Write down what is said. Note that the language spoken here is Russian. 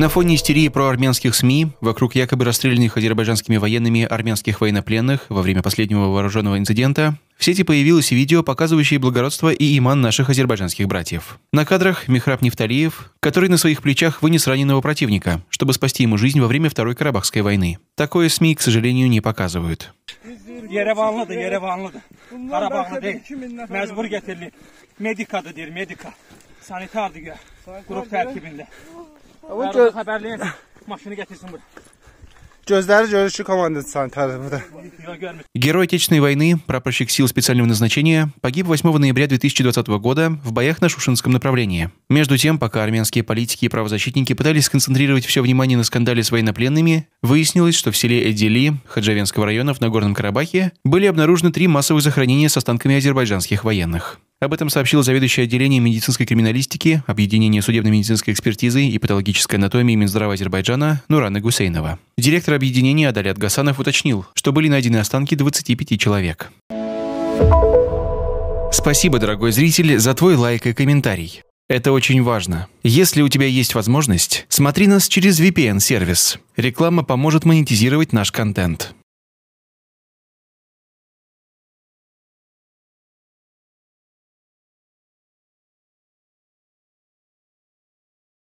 На фоне истерии про армянских СМИ вокруг якобы расстрелянных азербайджанскими военными армянских военнопленных во время последнего вооруженного инцидента в сети появилось видео, показывающее благородство и иман наших азербайджанских братьев. На кадрах Михраб Нефталиев, который на своих плечах вынес раненого противника, чтобы спасти ему жизнь во время Второй Карабахской войны. Такое СМИ, к сожалению, не показывают. Yerevanlıdır, Yerevanlıdır. Герой Отечественной войны, прапорщик сил специального назначения, погиб 8 ноября 2020 года в боях на Шушинском направлении. Между тем, пока армянские политики и правозащитники пытались сконцентрировать все внимание на скандале с военнопленными, выяснилось, что в селе Эдели, Хаджавенского района в Нагорном Карабахе, были обнаружены три массовых захоронения с останками азербайджанских военных. Об этом сообщил заведующий отделением медицинской криминалистики, объединения судебно-медицинской экспертизы и патологической анатомии Минздрава Азербайджана Нурана Гусейнова. Директор объединения Адалят Гасанов уточнил, что были найдены останки 25 человек. Спасибо, дорогой зритель, за твой лайк и комментарий. Это очень важно. Если у тебя есть возможность, смотри нас через VPN-сервис. Реклама поможет монетизировать наш контент.